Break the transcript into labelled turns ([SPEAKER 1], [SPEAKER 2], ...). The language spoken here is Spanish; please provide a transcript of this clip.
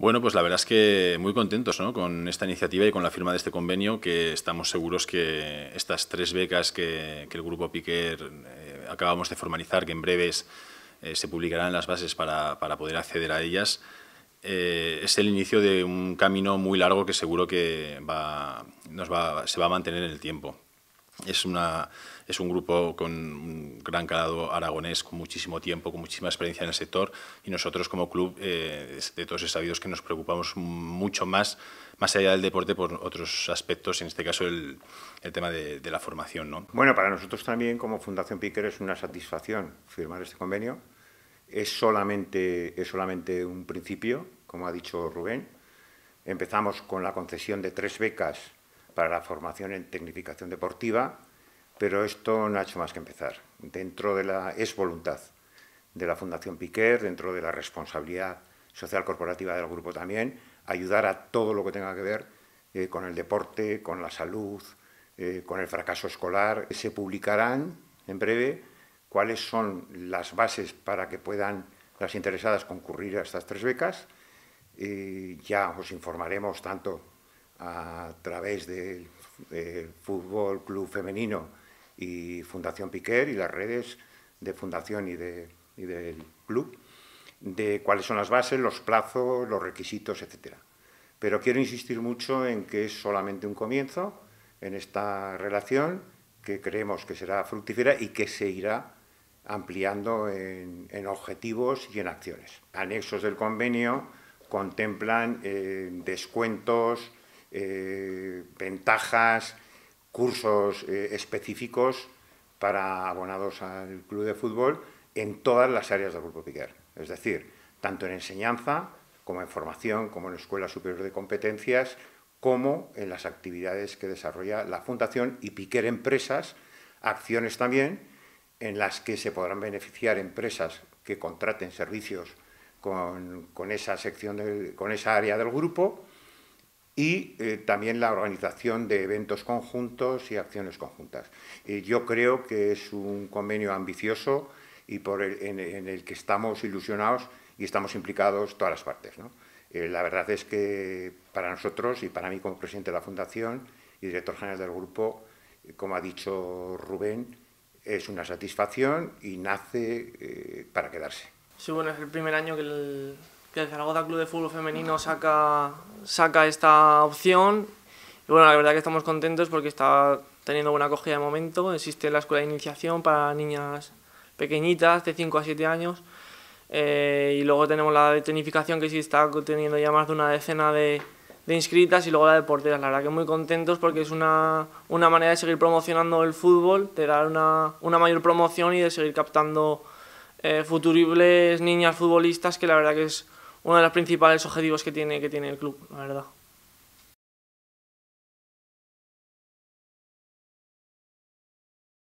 [SPEAKER 1] Bueno, pues la verdad es que muy contentos con esta iniciativa y con la firma de este convenio, que estamos seguros que estas tres becas que, el Grupo Piquer eh, acabamos de formalizar, que en breves eh, se publicarán las bases para, poder acceder a ellas, eh, es el inicio de un camino muy largo que seguro que va, nos va, se va a mantener en el tiempo. Es, un grupo con un gran calado aragonés, con muchísimo tiempo, con muchísima experiencia en el sector y nosotros como club, eh, de todos sabidos que nos preocupamos mucho
[SPEAKER 2] más, más allá del deporte, por otros aspectos, en este caso el,
[SPEAKER 1] tema de, la formación.
[SPEAKER 2] Bueno, para nosotros también como Fundación Piquer es una satisfacción firmar este convenio. Es solamente, es solamente un principio, como ha dicho Rubén. Empezamos con la concesión de tres becas para la formación en tecnificación deportiva, pero esto no ha hecho más que empezar. Dentro de la es voluntad de la Fundación Piquer, dentro de la responsabilidad social corporativa del grupo también, ayudar a todo lo que tenga que ver eh, con el deporte, con la salud, eh, con el fracaso escolar. Se publicarán en breve cuáles son las bases para que puedan las interesadas concurrir a estas tres becas. Eh, ya os informaremos tanto a través del Fútbol Club Femenino y Fundación Piquer y las redes de Fundación y, de, del club, de cuáles son las bases, los plazos, los requisitos, etc. Pero quiero insistir mucho en que es solamente un comienzo en esta relación que creemos que será fructífera y que se irá ampliando en, objetivos y en acciones. Anexos del convenio contemplan eh, descuentos, eh, ventajas, cursos eh, específicos para abonados al club de fútbol en todas las áreas del Grupo Piquer. Es decir, tanto en enseñanza, como en formación, como en la Escuela Superior de Competencias, como en las actividades que desarrolla la Fundación y Piquer Empresas, acciones también en las que se podrán beneficiar empresas que contraten servicios con, esa sección, con esa área del grupo y eh, también la organización de eventos conjuntos y acciones conjuntas. yo creo que es un convenio ambicioso y por el, en, el que estamos ilusionados y estamos implicados todas las partes. ¿no? Eh, la verdad es que para nosotros y para mí como presidente de la Fundación y director general del grupo, eh, como ha dicho Rubén, es una satisfacción y nace para quedarse.
[SPEAKER 3] Sí, bueno, es el primer año que el, que el Zaragoza Club de Fútbol Femenino saca, saca esta opción. Y bueno, la verdad que estamos contentos porque está teniendo buena acogida de momento. Existe la escuela de iniciación para niñas pequeñitas de 5 a 7 años. Eh, y luego tenemos la de tonificación que sí está teniendo ya más de una decena de, inscritas y luego la de porteras. La verdad que muy contentos porque es una, una manera de seguir promocionando el fútbol, de dar una, una mayor promoción y de seguir captando eh, futuribles niñas futbolistas que la verdad que es uno de los principales objetivos que tiene, que tiene el club, la verdad.